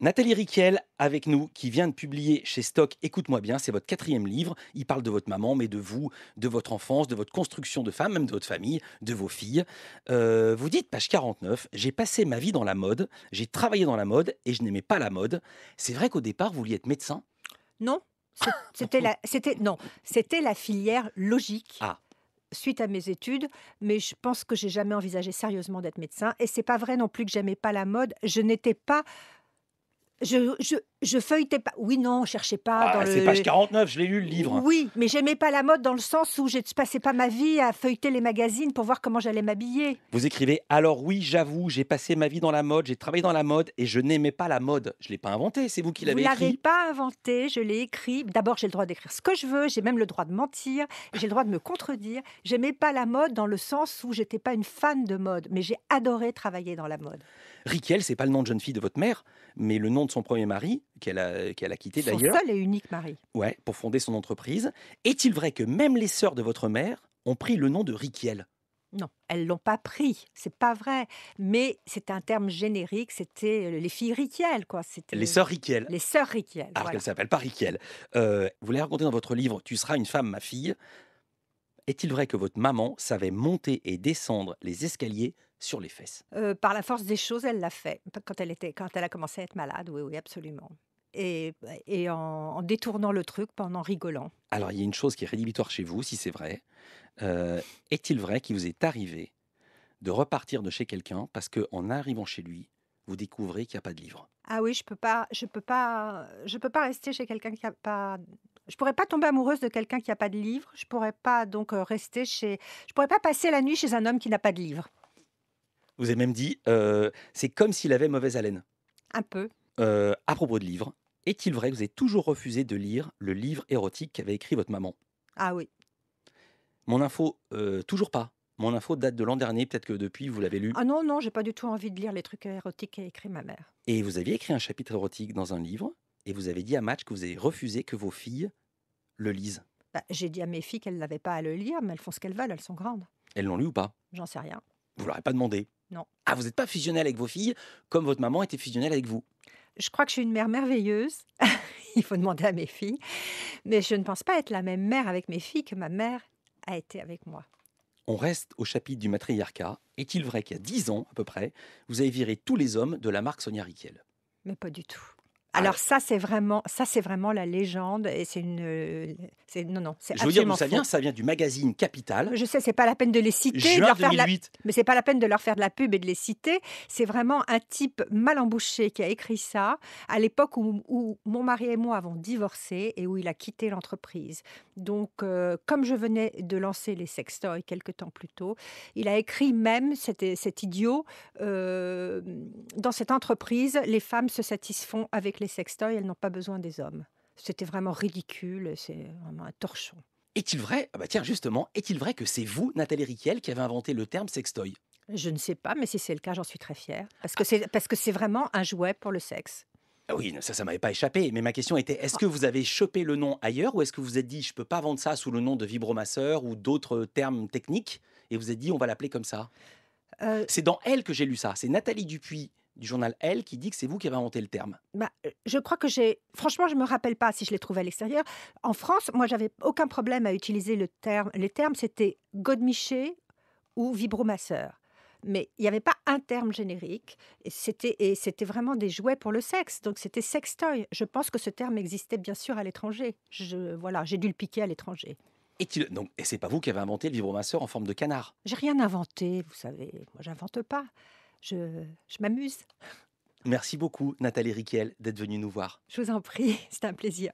Nathalie Riquel avec nous qui vient de publier chez Stock Écoute-moi bien, c'est votre quatrième livre. Il parle de votre maman, mais de vous, de votre enfance, de votre construction de femme, même de votre famille, de vos filles. Euh, vous dites, page 49, j'ai passé ma vie dans la mode, j'ai travaillé dans la mode et je n'aimais pas la mode. C'est vrai qu'au départ, vous vouliez être médecin Non, c'était la, c'était la filière logique. Ah suite à mes études, mais je pense que j'ai jamais envisagé sérieusement d'être médecin. Et c'est pas vrai non plus que j'aimais pas la mode. Je n'étais pas je, je, je feuilletais pas. Oui, non, cherchais pas. Ah, c'est page 49, je l'ai lu le livre. Oui, mais j'aimais pas la mode dans le sens où je passais pas ma vie à feuilleter les magazines pour voir comment j'allais m'habiller. Vous écrivez Alors oui, j'avoue, j'ai passé ma vie dans la mode, j'ai travaillé dans la mode et je n'aimais pas la mode. Je l'ai pas inventé, c'est vous qui l'avez écrit. Je l'avez pas inventé, je l'ai écrit. D'abord, j'ai le droit d'écrire ce que je veux, j'ai même le droit de mentir, j'ai le droit de me contredire. J'aimais pas la mode dans le sens où j'étais pas une fan de mode, mais j'ai adoré travailler dans la mode. Riquel, c'est pas le nom de jeune fille de votre mère, mais le nom de son premier mari, qu'elle a, quitté d'ailleurs. Son seul et unique mari. Ouais, pour fonder son entreprise. Est-il vrai que même les sœurs de votre mère ont pris le nom de Riquiel non, elles l'ont pas pris, c'est pas vrai. Mais c'est un terme générique, c'était les filles Riquiel, quoi. C'était les sœurs Riquiel. Les sœurs Alors ah, voilà. qu'elles s'appellent pas Riquiel. Euh, vous l'avez raconté dans votre livre Tu seras une femme, ma fille. Est-il vrai que votre maman savait monter et descendre les escaliers sur les fesses euh, Par la force des choses, elle l'a fait quand elle était, quand elle a commencé à être malade. Oui, oui, absolument et, bah, en, détournant le truc, pendant rigolant. Alors il y a une chose qui est rédhibitoire chez vous, si c'est vrai. Euh, est-il vrai qu'il vous est arrivé de repartir de chez quelqu'un parce qu'en arrivant chez lui, vous découvrez qu'il n'y a pas de livre Ah oui, je peux pas, je peux pas, je peux pas rester chez quelqu'un qui n'a pas je pourrais pas tomber amoureuse de quelqu'un qui n'a pas de livre. Je pourrais pas donc euh, rester chez. Je pourrais pas passer la nuit chez un homme qui n'a pas de livre. Vous avez même dit, euh, c'est comme s'il avait mauvaise haleine. Un peu. à propos de livres, est-il vrai que vous avez toujours refusé de lire le livre érotique qu'avait écrit votre maman Ah oui. Mon info, euh, toujours pas. Mon info date de l'an dernier, peut-être que depuis vous l'avez lu. Ah non, non, j'ai pas du tout envie de lire les trucs érotiques qu'a écrit ma mère. Et vous aviez écrit un chapitre érotique dans un livre, et vous avez dit à Match que vous avez refusé que vos filles le lisent. Bah, j'ai dit à mes filles qu'elles n'avaient pas à le lire, mais elles font ce qu'elles veulent, elles sont grandes. Elles l'ont lu ou pas J'en sais rien. Vous leur pas demandé Non. Ah, vous n'êtes pas fusionnel avec vos filles, comme votre maman était fusionnelle avec vous je crois que je suis une mère merveilleuse. Il faut demander à mes filles. Mais je ne pense pas être la même mère avec mes filles que ma mère a été avec moi. On reste au chapitre du matriarcat. Est-il vrai qu'il y a 10 ans à peu près, vous avez viré tous les hommes de la marque Sonia Riquel Mais pas du tout. Alors ça, c'est vraiment, ça c'est vraiment la légende et c'est une, non non, c'est Je veux dire ça vient Ça vient du magazine Capital. Je sais, c'est pas la peine de les citer, Juin leur faire La, mais c'est pas la peine de leur faire de la pub et de les citer. C'est vraiment un type mal embouché qui a écrit ça à l'époque où, mon mari et moi avons divorcé et où il a quitté l'entreprise. Donc, euh, comme je venais de lancer les sextoys quelques temps plus tôt, il a écrit même cet, cet idiot euh, dans cette entreprise, les femmes se satisfont avec les sextoy elles n'ont pas besoin des hommes. C'était vraiment ridicule, c'est vraiment un torchon. Est-il vrai, ah bah tiens justement, est-il vrai que c'est vous, Nathalie Riquel, qui avez inventé le terme sextoy Je ne sais pas, mais si c'est le cas, j'en suis très fière. Parce que c'est, c'est vraiment un jouet pour le sexe. Ah oui, ça, ça m'avait pas échappé. Mais ma question était est-ce que vous avez chopé le nom ailleurs ou est-ce que vous vous êtes dit je peux pas vendre ça sous le nom de vibromasseur ou d'autres termes techniques et vous êtes dit on va l'appeler comme ça euh, C'est dans elle que j'ai lu ça. C'est Nathalie Dupuis du journal Elle qui dit que c'est vous qui avez inventé le terme. Bah, euh, je crois que j'ai. Franchement, je ne me rappelle pas si je l'ai trouvé à l'extérieur. En France, moi, j'avais aucun problème à utiliser le terme. Les termes, c'était godemiché ou vibromasseur. Mais il n'y avait pas un terme générique. C'était et c'était vraiment des jouets pour le sexe. Donc c'était sextoy. Je pense que ce terme existait bien sûr à l'étranger. Je voilà, j'ai dû le piquer à l'étranger. Et, donc, et c'est pas vous qui avez inventé le vibromasseur en forme de canard J'ai rien inventé, vous savez. Moi, j'invente pas je, m'amuse. Merci beaucoup, Nathalie Riquel, d'être venue nous voir. Je vous en prie, c'est un plaisir.